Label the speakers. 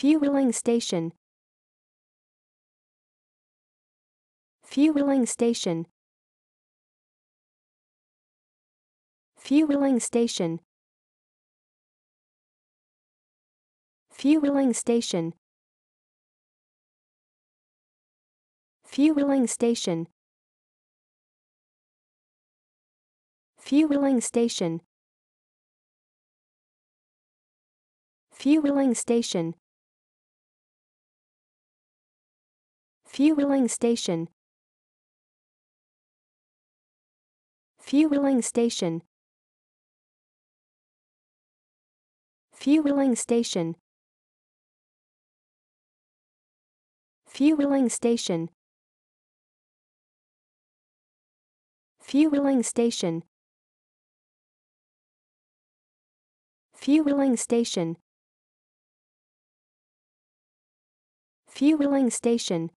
Speaker 1: Fueling station. Fueling station. Fueling station. Fueling station. Fueling station. Fueling station. Fueling station. Fueling station. Fueling station. Fueling station. Fueling station. Fueling station. Fueling station. Fueling station.